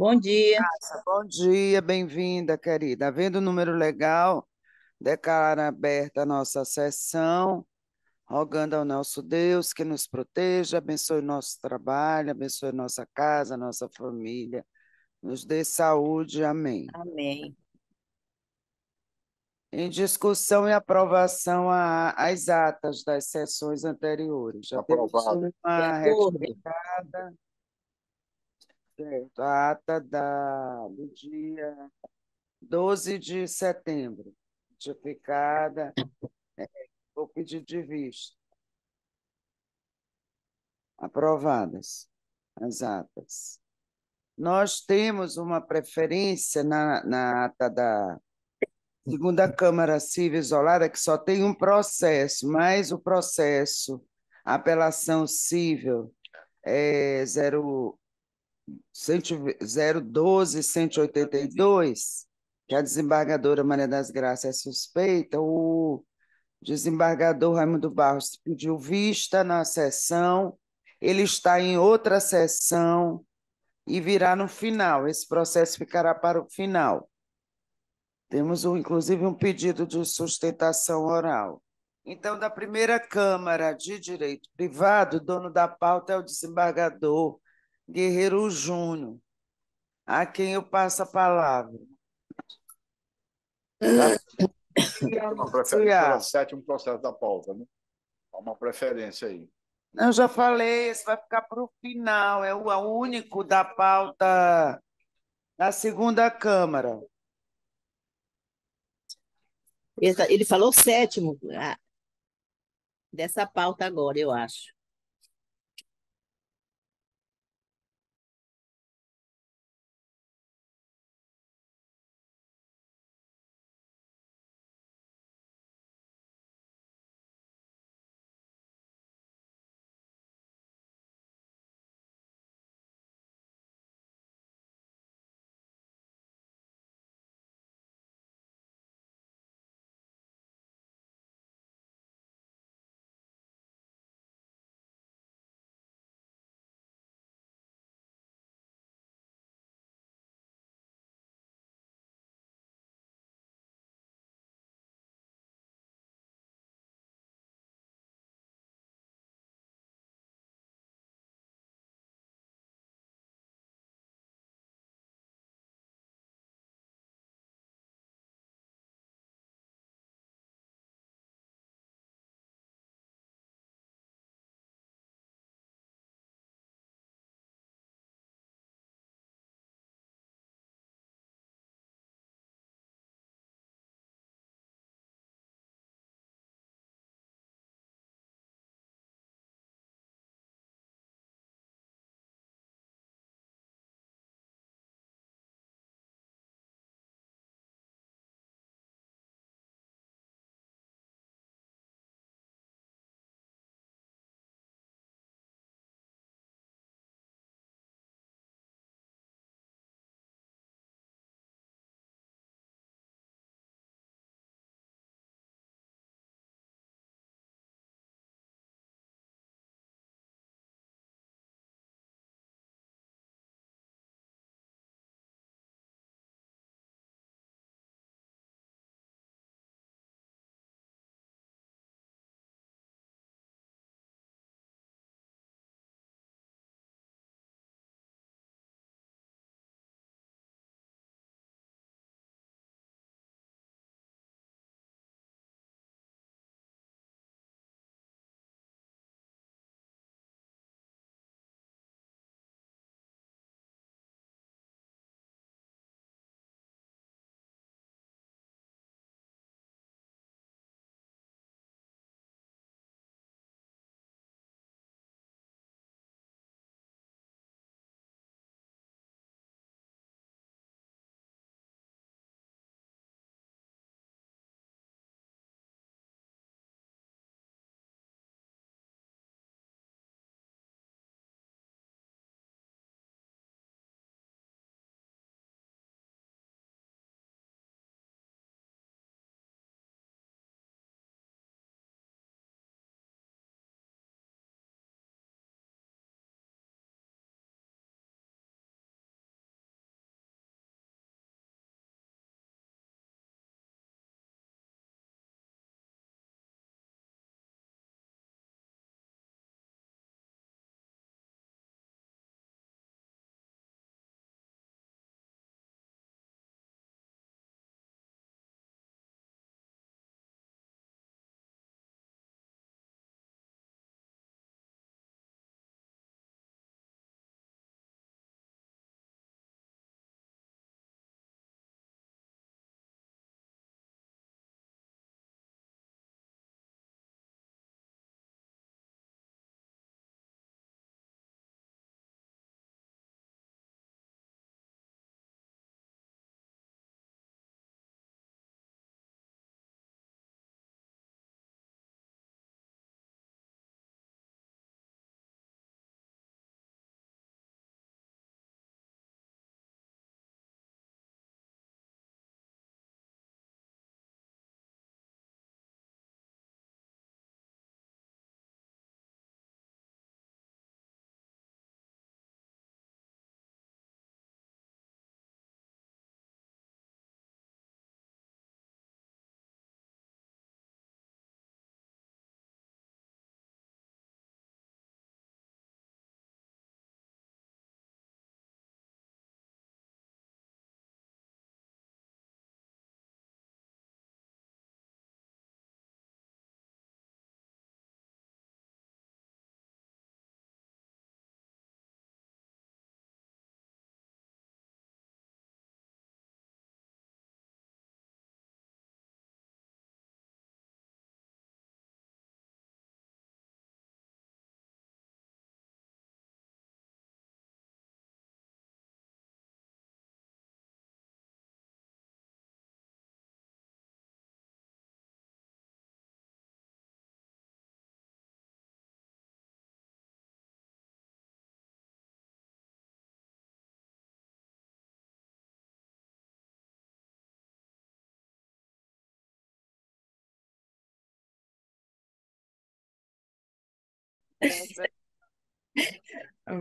Bom dia. Graça, bom dia, bem-vinda, querida. Havendo o número legal, declara aberta a nossa sessão, rogando ao nosso Deus que nos proteja, abençoe nosso trabalho, abençoe nossa casa, nossa família, nos dê saúde. Amém. Amém. Em discussão e aprovação as atas das sessões anteriores. Já Aprovado. temos uma retificada. Certo. A ata da, do dia 12 de setembro, notificada é, por pedido de vista. Aprovadas as atas. Nós temos uma preferência na, na ata da segunda Câmara Civil Isolada, que só tem um processo, mas o processo apelação civil é, 012 182, que a desembargadora Maria das Graças é suspeita, o desembargador Raimundo Barros pediu vista na sessão, ele está em outra sessão e virá no final, esse processo ficará para o final. Temos, um, inclusive, um pedido de sustentação oral. Então, da primeira Câmara de Direito Privado, o dono da pauta é o desembargador Guerreiro Júnior, a quem eu passo a palavra. Uma preferência, sétimo processo da pauta, né? Uma preferência aí. Eu já falei, esse vai ficar para é o final, é o único da pauta da segunda Câmara. Ele tá, falou sétimo ah, dessa pauta agora, eu acho.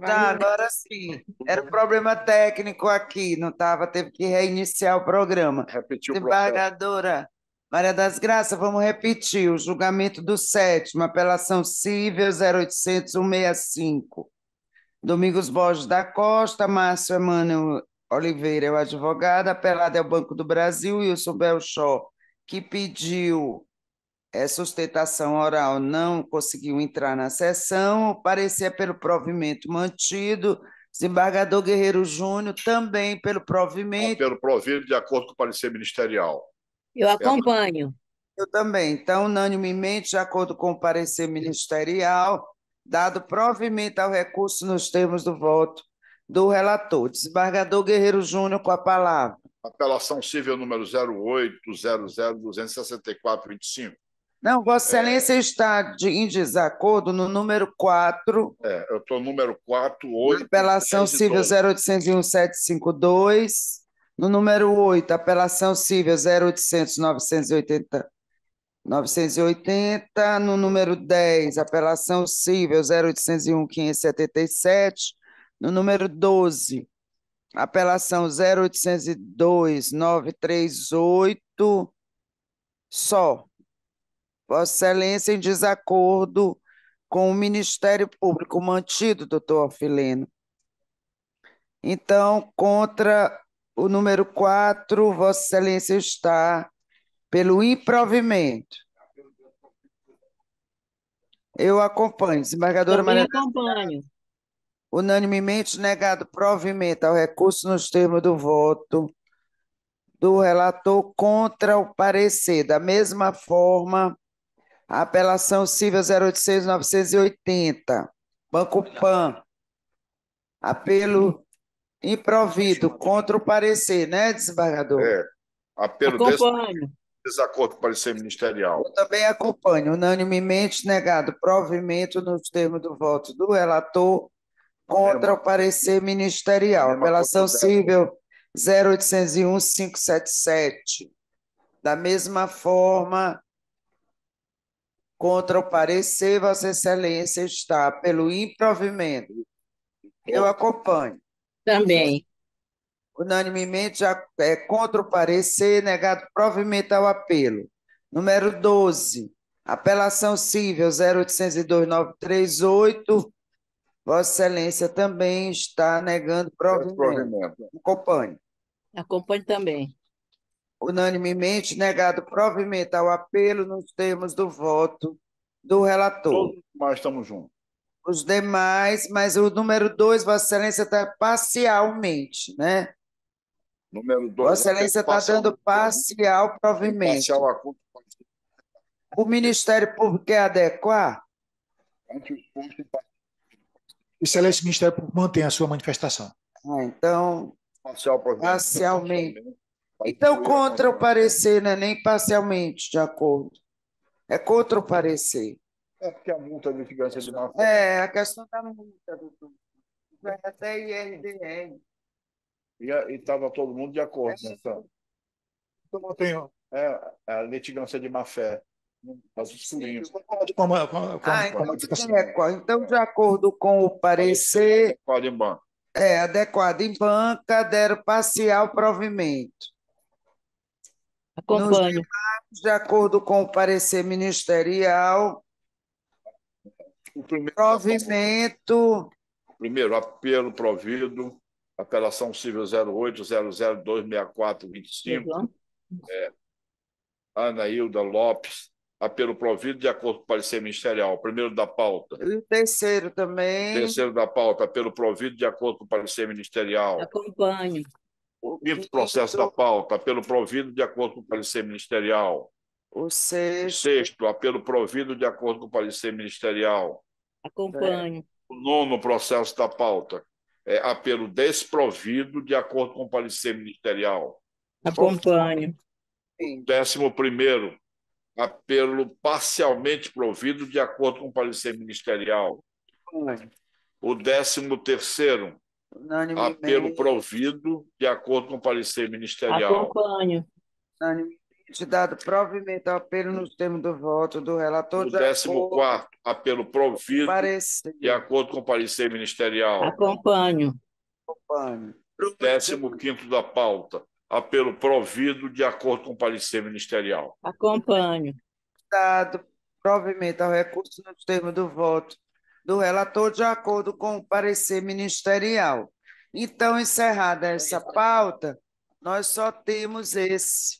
Tá, agora sim. Era um problema técnico aqui, não estava, teve que reiniciar o programa. Repetiu o Desembargadora Maria das Graças, vamos repetir o julgamento do sétimo, apelação civil 08165. Domingos Borges da Costa, Márcio Emmanuel Oliveira é o advogado, apelado é o Banco do Brasil, Wilson Belchó, que pediu é, sustentação oral não conseguiu entrar na sessão, parecia pelo provimento mantido, desembargador Guerreiro Júnior também pelo provimento. pelo provimento, de acordo com o parecer ministerial. Eu é. acompanho. Eu também. Então, unanimemente, de acordo com o parecer ministerial, dado provimento ao recurso nos termos do voto do relator. Desembargador Guerreiro Júnior, com a palavra. Apelação civil número 0800 264 25 não, Vossa é. Excelência é... está de, em desacordo no número 4. É, eu estou no número 4, 8. Apelação civil 0800 -752, No número 8, apelação civil 0800-980. 980, no número 10, apelação civil 0801-577, no número 12, apelação 0802-938, só. Vossa Excelência, em desacordo com o Ministério Público mantido, doutor Fileno. Então, contra o número 4, Vossa Excelência está pelo improvimento. Eu acompanho, desembargadora Maria. acompanho. Unanimemente negado provimento ao recurso nos termos do voto do relator contra o parecer. Da mesma forma, Apelação Silva 086-980. Banco PAN. Apelo improvido contra o parecer, né, desembargador? É. Apelo acompanho. desse desacordo com o parecer ministerial. Eu também acompanho. Unanimemente negado provimento nos termos do voto do relator contra é o parecer ministerial. É Apelação Cível 0801-577. Da mesma forma, contra o parecer Vossa Excelência está pelo improvimento. Eu acompanho. Também. Unanimemente é contra o parecer negado provimento ao apelo. Número 12. Apelação civil 0802938. Vossa Excelência também está negando provimento. Acompanhe. Acompanhe também unanimemente negado provimento ao apelo nos termos do voto do relator. Todos nós estamos juntos. Os demais, mas o número 2, Vossa Excelência, está parcialmente, né? Número 2. Vossa é Excelência está dando parcial provimento. Parcial né? acordo. O Ministério Público quer adequar? Excelência, o Ministério Público mantém a sua manifestação. Ah, então, parcial provimento. parcialmente. Então, contra o parecer, não é nem parcialmente de acordo. É contra o parecer. É porque a multa de litigante é de má É, a questão da multa, doutor. Vai até IRDR. E estava todo mundo de acordo é. Né, nessa. Então, tenho é, a litigância de má fé. Mas os furinhos. Ah, então, é, então, de acordo com o parecer. Adequado em banca. É, adequado em banca, deram parcial provimento. Acompanho. Nos, de acordo com o parecer ministerial, o primeiro, provimento. Primeiro, apelo provido, apelação civil 08-0026425. Uhum. É, Ana Hilda Lopes, apelo provido de acordo com o parecer ministerial, primeiro da pauta. E o terceiro também. Terceiro da pauta, apelo provido de acordo com o parecer ministerial. Acompanho o quinto processo da pauta, apelo provido de acordo com o parecer ministerial. O sexto. Sexto, apelo provido de acordo com o parecer ministerial. Acompanhe. O nono processo da pauta, é apelo desprovido de acordo com o parecer ministerial. Acompanhe. O décimo primeiro, apelo parcialmente provido de acordo com o parecer ministerial. Acompanhe. O décimo terceiro, Apelo provido de acordo com o parecer ministerial. Acompanho. Unanimemente dado provimento ao apelo nos termos do voto do relator. O 14 apelo provido parecer. de acordo com o parecer ministerial. Acompanho. Acompanho. 15 da pauta, apelo provido de acordo com o parecer ministerial. Acompanho. Dado provimento ao recurso nos termos do voto do relator de acordo com o parecer ministerial. Então, encerrada essa pauta, nós só temos esse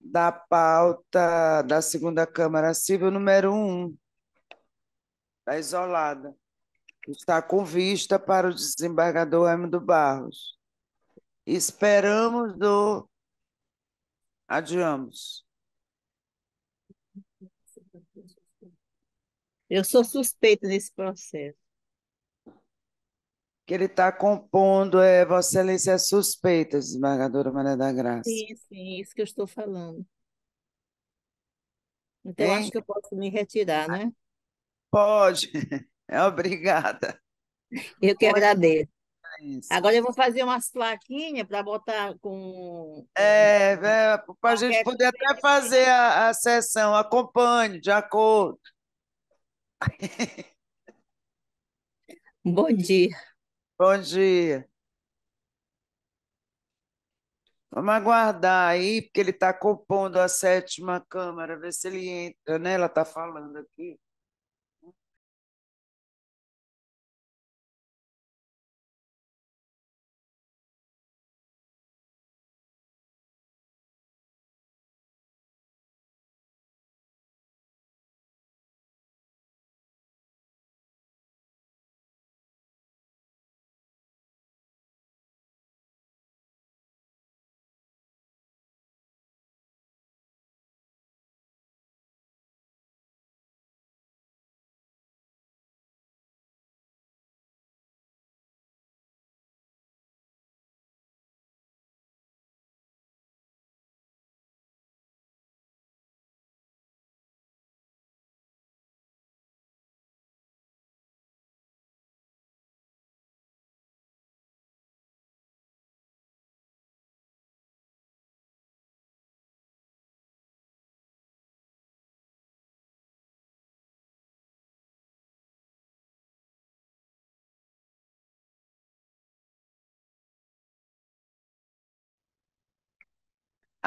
da pauta da segunda Câmara Civil número 1, da isolada. Está com vista para o desembargador Raimundo Barros. Esperamos do adiamos Eu sou suspeita nesse processo. Que ele está compondo, é, Vossa Excelência é suspeita, desembargadora Maria da Graça. Sim, sim, é isso que eu estou falando. Então, acho que eu posso me retirar, né? Pode, é obrigada. Eu que Pode. agradeço. Isso. Agora eu vou fazer umas plaquinhas para botar com. É, é para a gente poder até fazer a, a sessão. Acompanhe, de acordo. Bom dia. Bom dia. Vamos aguardar aí, porque ele está compondo a sétima Câmara, ver se ele entra, né? Ela está falando aqui.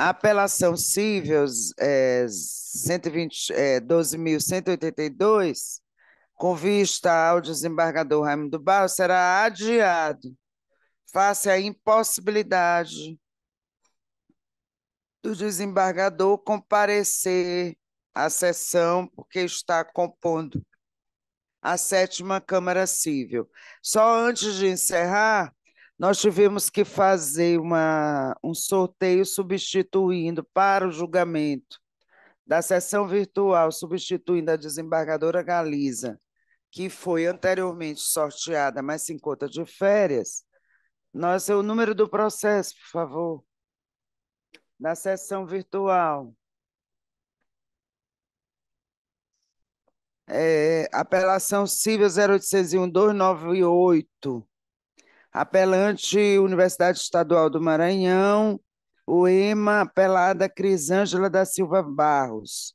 A apelação civil é, é, 12.182, com vista ao desembargador Raimundo Barros, será adiado face à impossibilidade do desembargador comparecer à sessão porque está compondo a sétima Câmara Civil. Só antes de encerrar, nós tivemos que fazer uma, um sorteio substituindo para o julgamento da sessão virtual, substituindo a desembargadora Galiza, que foi anteriormente sorteada, mas se encontra de férias. Nós, o número do processo, por favor. Da sessão virtual. É, apelação civil 0801-298 apelante Universidade Estadual do Maranhão, o EMA, apelada Crisângela da Silva Barros.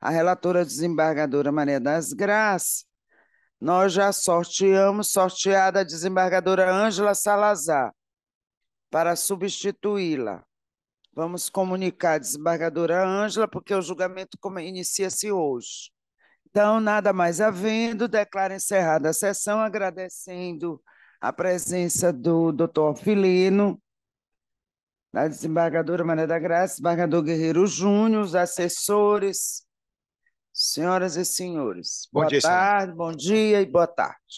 A relatora desembargadora Maria das Graças, nós já sorteamos, sorteada a desembargadora Ângela Salazar, para substituí-la. Vamos comunicar a desembargadora Ângela, porque o julgamento inicia-se hoje. Então, nada mais havendo, declaro encerrada a sessão, agradecendo a presença do doutor Filino, da desembargadora Maria da Graça, desembargador Guerreiro Júnior, os assessores, senhoras e senhores. Bom boa dia, tarde, senhora. bom dia e boa tarde.